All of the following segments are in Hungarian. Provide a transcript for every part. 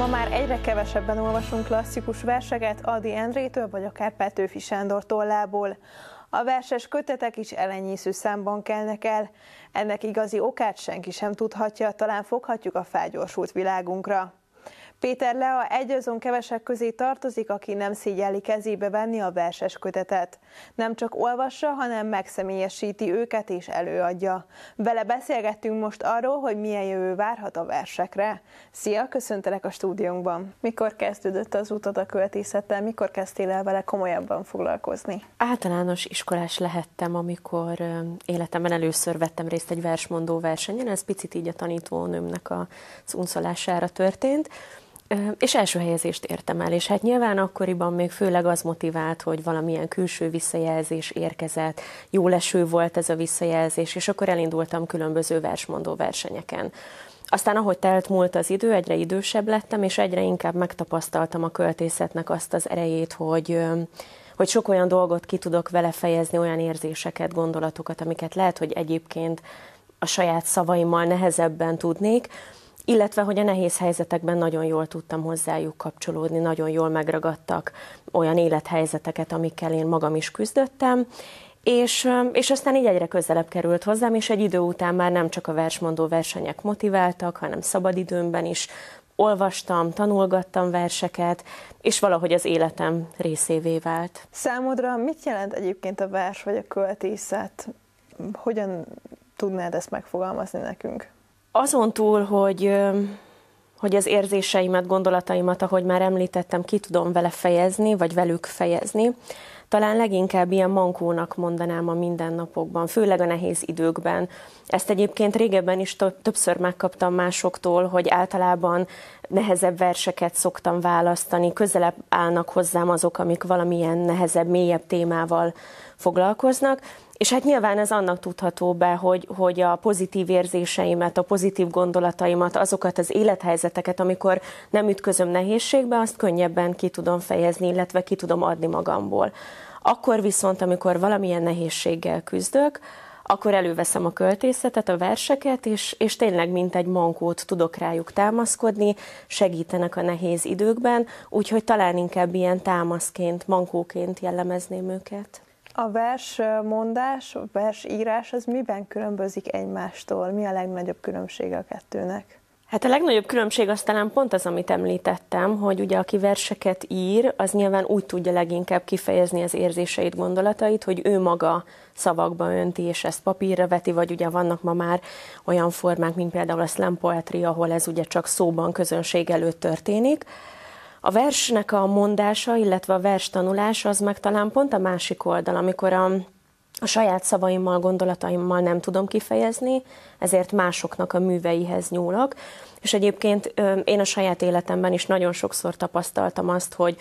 Ma már egyre kevesebben olvasunk klasszikus verseket Adi Endrétől vagy akár Petőfi Sándor tollából. A verses kötetek is elenyésző számban kelnek el. Ennek igazi okát senki sem tudhatja, talán foghatjuk a felgyorsult világunkra. Péter Lea egy azon kevesek közé tartozik, aki nem szégyeli kezébe venni a verses kötetet. Nem csak olvassa, hanem megszemélyesíti őket és előadja. Vele beszélgettünk most arról, hogy milyen jövő várhat a versekre. Szia, köszöntelek a stúdiónkban. Mikor kezdődött az utad a költészettel, mikor kezdtél el vele komolyabban foglalkozni? Általános iskolás lehettem, amikor életemben először vettem részt egy versmondó versenyen, ez picit így a tanítónőmnek az unszolására történt. És első helyezést értem el, és hát nyilván akkoriban még főleg az motivált, hogy valamilyen külső visszajelzés érkezett, jó leső volt ez a visszajelzés, és akkor elindultam különböző versmondó versenyeken. Aztán ahogy telt múlt az idő, egyre idősebb lettem, és egyre inkább megtapasztaltam a költészetnek azt az erejét, hogy, hogy sok olyan dolgot ki tudok vele fejezni, olyan érzéseket, gondolatokat, amiket lehet, hogy egyébként a saját szavaimmal nehezebben tudnék, illetve hogy a nehéz helyzetekben nagyon jól tudtam hozzájuk kapcsolódni, nagyon jól megragadtak olyan élethelyzeteket, amikkel én magam is küzdöttem, és, és aztán így egyre közelebb került hozzám, és egy idő után már nem csak a versmondó versenyek motiváltak, hanem szabadidőmben is olvastam, tanulgattam verseket, és valahogy az életem részévé vált. Számodra mit jelent egyébként a vers vagy a költészet? Hogyan tudnád ezt megfogalmazni nekünk? Azon túl, hogy, hogy az érzéseimet, gondolataimat, ahogy már említettem, ki tudom vele fejezni, vagy velük fejezni, talán leginkább ilyen mankónak mondanám a mindennapokban, főleg a nehéz időkben. Ezt egyébként régebben is többször megkaptam másoktól, hogy általában nehezebb verseket szoktam választani, közelebb állnak hozzám azok, amik valamilyen nehezebb, mélyebb témával foglalkoznak, és hát nyilván ez annak tudható be, hogy, hogy a pozitív érzéseimet, a pozitív gondolataimat, azokat az élethelyzeteket, amikor nem ütközöm nehézségbe, azt könnyebben ki tudom fejezni, illetve ki tudom adni magamból. Akkor viszont, amikor valamilyen nehézséggel küzdök, akkor előveszem a költészetet, a verseket, és, és tényleg mint egy mankót tudok rájuk támaszkodni, segítenek a nehéz időkben, úgyhogy talán inkább ilyen támaszként, mankóként jellemezném őket. A vers mondás, a írás, az miben különbözik egymástól? Mi a legnagyobb különbsége a kettőnek? Hát a legnagyobb különbség az talán pont az, amit említettem, hogy ugye aki verseket ír, az nyilván úgy tudja leginkább kifejezni az érzéseit, gondolatait, hogy ő maga szavakba önti, és ezt papírra veti, vagy ugye vannak ma már olyan formák, mint például a slam poetry, ahol ez ugye csak szóban közönség előtt történik. A versnek a mondása, illetve a vers tanulása az meg talán pont a másik oldal, amikor a, a saját szavaimmal, gondolataimmal nem tudom kifejezni, ezért másoknak a műveihez nyúlok. És egyébként én a saját életemben is nagyon sokszor tapasztaltam azt, hogy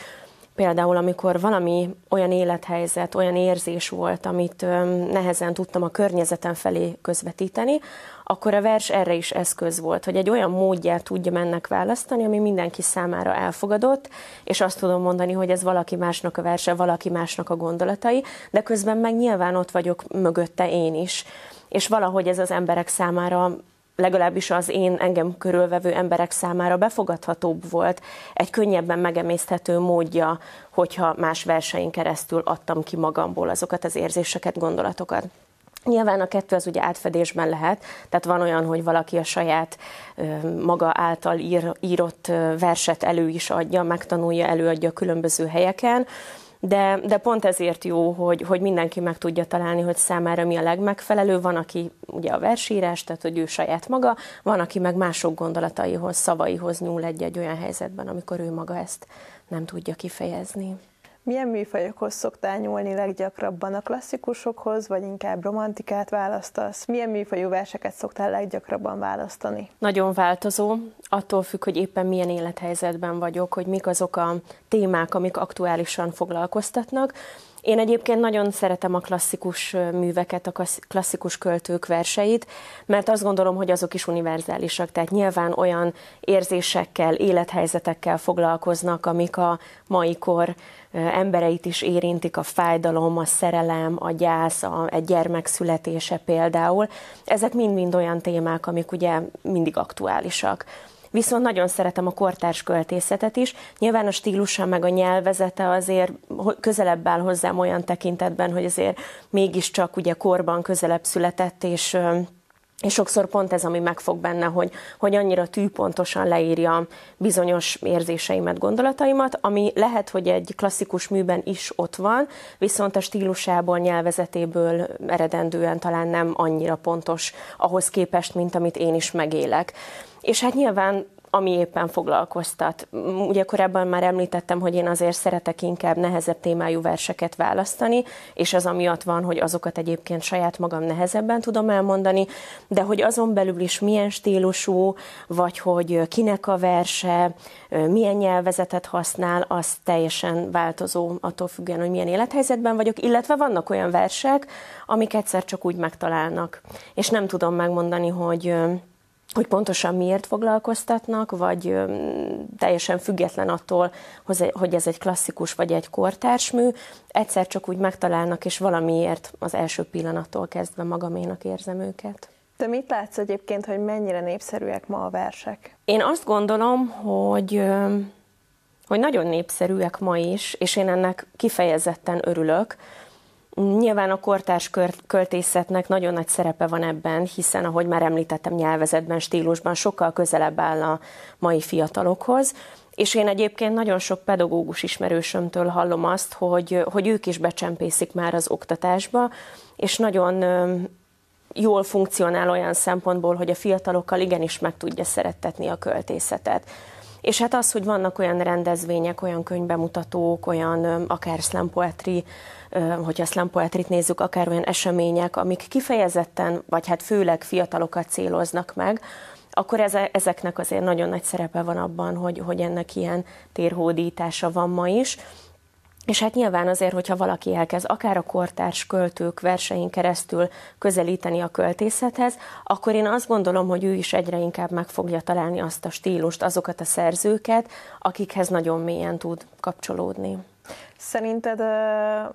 például amikor valami olyan élethelyzet, olyan érzés volt, amit nehezen tudtam a környezetem felé közvetíteni, akkor a vers erre is eszköz volt, hogy egy olyan módját tudja ennek választani, ami mindenki számára elfogadott, és azt tudom mondani, hogy ez valaki másnak a verse, valaki másnak a gondolatai, de közben meg nyilván ott vagyok mögötte én is. És valahogy ez az emberek számára legalábbis az én engem körülvevő emberek számára befogadhatóbb volt, egy könnyebben megemészthető módja, hogyha más versein keresztül adtam ki magamból azokat az érzéseket, gondolatokat. Nyilván a kettő az ugye átfedésben lehet, tehát van olyan, hogy valaki a saját maga által ír, írott verset elő is adja, megtanulja, előadja különböző helyeken, de, de pont ezért jó, hogy, hogy mindenki meg tudja találni, hogy számára mi a legmegfelelő. Van, aki ugye a versírás, tehát hogy ő saját maga, van, aki meg mások gondolataihoz, szavaihoz nyúl egy-egy olyan helyzetben, amikor ő maga ezt nem tudja kifejezni. Milyen műfajokhoz szoktál nyúlni leggyakrabban? A klasszikusokhoz, vagy inkább romantikát választasz? Milyen műfajú verseket szoktál leggyakrabban választani? Nagyon változó, attól függ, hogy éppen milyen élethelyzetben vagyok, hogy mik azok a témák, amik aktuálisan foglalkoztatnak. Én egyébként nagyon szeretem a klasszikus műveket, a klasszikus költők verseit, mert azt gondolom, hogy azok is univerzálisak, tehát nyilván olyan érzésekkel, élethelyzetekkel foglalkoznak, amik a mai kor embereit is érintik, a fájdalom, a szerelem, a gyász, a, egy gyermek születése például. Ezek mind-mind olyan témák, amik ugye mindig aktuálisak. Viszont nagyon szeretem a kortárs költészetet is. Nyilván a stílusa meg a nyelvezete azért közelebb áll hozzám olyan tekintetben, hogy azért mégiscsak ugye korban közelebb született, és és sokszor pont ez, ami megfog benne, hogy, hogy annyira tűpontosan leírja bizonyos érzéseimet, gondolataimat, ami lehet, hogy egy klasszikus műben is ott van, viszont a stílusából, nyelvezetéből eredendően talán nem annyira pontos ahhoz képest, mint amit én is megélek és hát nyilván ami éppen foglalkoztat. Ugye korábban már említettem, hogy én azért szeretek inkább nehezebb témájú verseket választani, és az amiatt van, hogy azokat egyébként saját magam nehezebben tudom elmondani, de hogy azon belül is milyen stílusú, vagy hogy kinek a verse, milyen nyelvezetet használ, az teljesen változó attól függően, hogy milyen élethelyzetben vagyok, illetve vannak olyan versek, amik egyszer csak úgy megtalálnak. És nem tudom megmondani, hogy hogy pontosan miért foglalkoztatnak, vagy teljesen független attól, hogy ez egy klasszikus vagy egy kortársmű, egyszer csak úgy megtalálnak, és valamiért az első pillanattól kezdve magaménak érzem őket. Te mit látsz egyébként, hogy mennyire népszerűek ma a versek? Én azt gondolom, hogy hogy nagyon népszerűek ma is, és én ennek kifejezetten örülök, Nyilván a kortárs költészetnek nagyon nagy szerepe van ebben, hiszen, ahogy már említettem, nyelvezetben, stílusban sokkal közelebb áll a mai fiatalokhoz. És én egyébként nagyon sok pedagógus ismerősömtől hallom azt, hogy, hogy ők is becsempészik már az oktatásba, és nagyon jól funkcionál olyan szempontból, hogy a fiatalokkal igenis meg tudja szerettetni a költészetet. És hát az, hogy vannak olyan rendezvények, olyan könyvbemutatók, olyan akár slam poetry, hogyha slam poetrit nézzük, akár olyan események, amik kifejezetten, vagy hát főleg fiatalokat céloznak meg, akkor ezeknek azért nagyon nagy szerepe van abban, hogy, hogy ennek ilyen térhódítása van ma is. És hát nyilván azért, hogyha valaki elkezd akár a kortárs költők versein keresztül közelíteni a költészethez, akkor én azt gondolom, hogy ő is egyre inkább meg fogja találni azt a stílust, azokat a szerzőket, akikhez nagyon mélyen tud kapcsolódni. Szerinted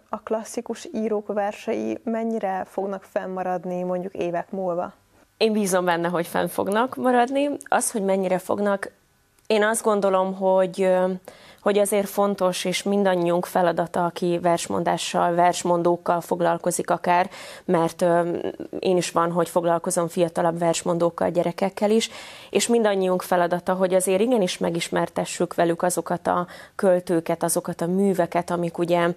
a klasszikus írók versei mennyire fognak fennmaradni mondjuk évek múlva? Én bízom benne, hogy fenn fognak maradni. Az, hogy mennyire fognak, én azt gondolom, hogy hogy azért fontos, és mindannyiunk feladata, aki versmondással, versmondókkal foglalkozik akár, mert ö, én is van, hogy foglalkozom fiatalabb versmondókkal, gyerekekkel is, és mindannyiunk feladata, hogy azért igenis megismertessük velük azokat a költőket, azokat a műveket, amik ugye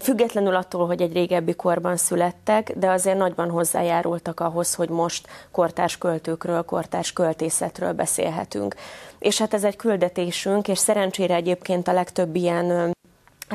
függetlenül attól, hogy egy régebbi korban születtek, de azért nagyban hozzájárultak ahhoz, hogy most kortárs költőkről, kortárs költészetről beszélhetünk. És hát ez egy küldetésünk, és szerencsére egyébként egyébként a legtöbb ilyen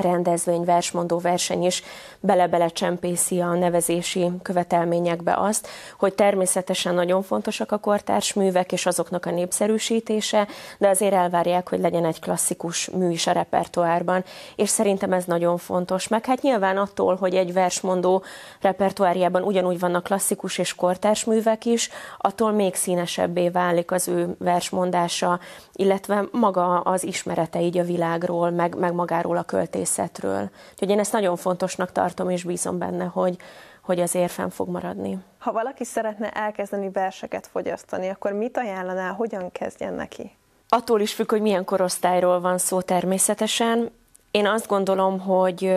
rendezvény, versmondó verseny is bele-bele csempészi a nevezési követelményekbe azt, hogy természetesen nagyon fontosak a kortárs művek és azoknak a népszerűsítése, de azért elvárják, hogy legyen egy klasszikus mű is a repertoárban, és szerintem ez nagyon fontos. Meg hát nyilván attól, hogy egy versmondó repertoárjában ugyanúgy vannak klasszikus és kortárs művek is, attól még színesebbé válik az ő versmondása, illetve maga az ismerete így a világról, meg, meg magáról a költés művészetről. Úgyhogy én ezt nagyon fontosnak tartom, és bízom benne, hogy, hogy azért fenn fog maradni. Ha valaki szeretne elkezdeni verseket fogyasztani, akkor mit ajánlanál, hogyan kezdjen neki? Attól is függ, hogy milyen korosztályról van szó természetesen. Én azt gondolom, hogy,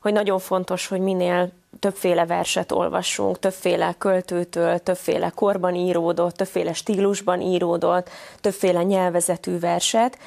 hogy nagyon fontos, hogy minél többféle verset olvassunk, többféle költőtől, többféle korban íródott, többféle stílusban íródott, többféle nyelvezetű verset,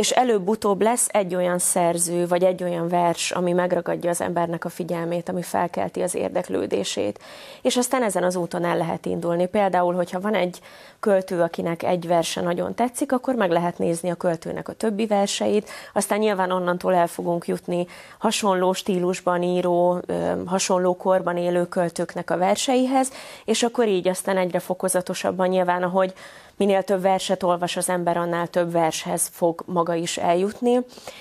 és előbb-utóbb lesz egy olyan szerző, vagy egy olyan vers, ami megragadja az embernek a figyelmét, ami felkelti az érdeklődését. És aztán ezen az úton el lehet indulni. Például, hogyha van egy költő, akinek egy verse nagyon tetszik, akkor meg lehet nézni a költőnek a többi verseit, aztán nyilván onnantól el fogunk jutni hasonló stílusban író, hasonló korban élő költőknek a verseihez, és akkor így aztán egyre fokozatosabban nyilván, ahogy minél több verset olvas az ember, annál több vershez fog maga is eljutni,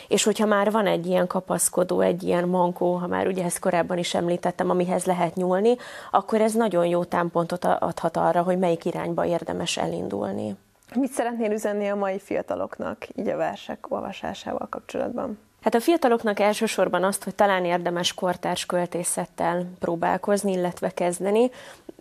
és hogyha már van egy ilyen kapaszkodó, egy ilyen mankó, ha már ugye ezt korábban is említettem, amihez lehet nyúlni, akkor ez nagyon jó támpontot adhat arra, hogy melyik irányba érdemes elindulni. Mit szeretnél üzenni a mai fiataloknak, így a versek olvasásával kapcsolatban? Hát a fiataloknak elsősorban azt, hogy talán érdemes kortárs költészettel próbálkozni, illetve kezdeni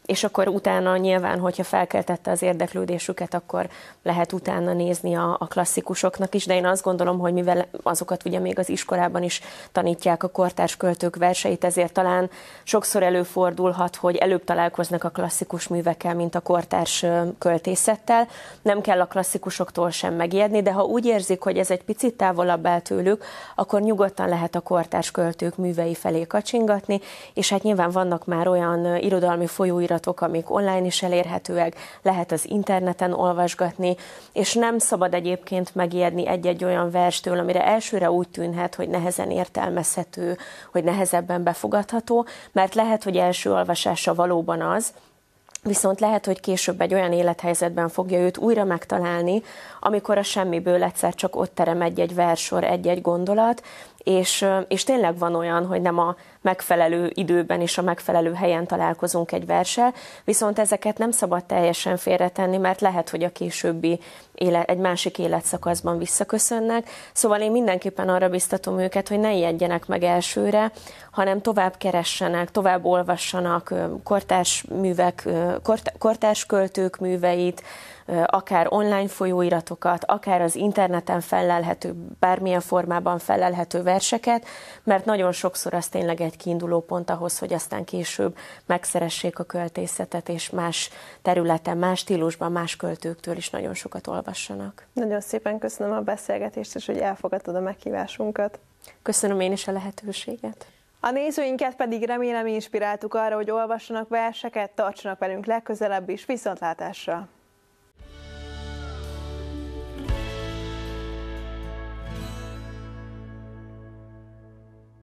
és akkor utána nyilván, hogyha felkeltette az érdeklődésüket, akkor lehet utána nézni a, a klasszikusoknak is, de én azt gondolom, hogy mivel azokat ugye még az iskolában is tanítják a kortárs költők verseit, ezért talán sokszor előfordulhat, hogy előbb találkoznak a klasszikus művekkel, mint a kortárs költészettel. Nem kell a klasszikusoktól sem megijedni, de ha úgy érzik, hogy ez egy picit távolabb el tőlük, akkor nyugodtan lehet a kortárs költők művei felé kacsingatni, és hát nyilván vannak már olyan irodalmi folyóirat, adatok, amik online is elérhetőek, lehet az interneten olvasgatni, és nem szabad egyébként megijedni egy-egy olyan verstől, amire elsőre úgy tűnhet, hogy nehezen értelmezhető, hogy nehezebben befogadható, mert lehet, hogy első olvasása valóban az, viszont lehet, hogy később egy olyan élethelyzetben fogja őt újra megtalálni, amikor a semmiből egyszer csak ott terem egy-egy versor, egy-egy gondolat, és, és tényleg van olyan, hogy nem a megfelelő időben és a megfelelő helyen találkozunk egy versel, viszont ezeket nem szabad teljesen félretenni, mert lehet, hogy a későbbi élet, egy másik életszakaszban visszaköszönnek. Szóval én mindenképpen arra biztatom őket, hogy ne ijedjenek meg elsőre, hanem tovább keressenek, tovább olvassanak kortárs művek, kort, kortárs költők műveit, akár online folyóiratokat, akár az interneten felelhető, bármilyen formában felelhető verseket, mert nagyon sokszor az tényleg egy kiinduló pont ahhoz, hogy aztán később megszeressék a költészetet, és más területen, más stílusban, más költőktől is nagyon sokat olvassanak. Nagyon szépen köszönöm a beszélgetést, és hogy elfogadtad a meghívásunkat. Köszönöm én is a lehetőséget. A nézőinket pedig remélem inspiráltuk arra, hogy olvassanak verseket, tartsanak velünk legközelebb is, viszontlátásra!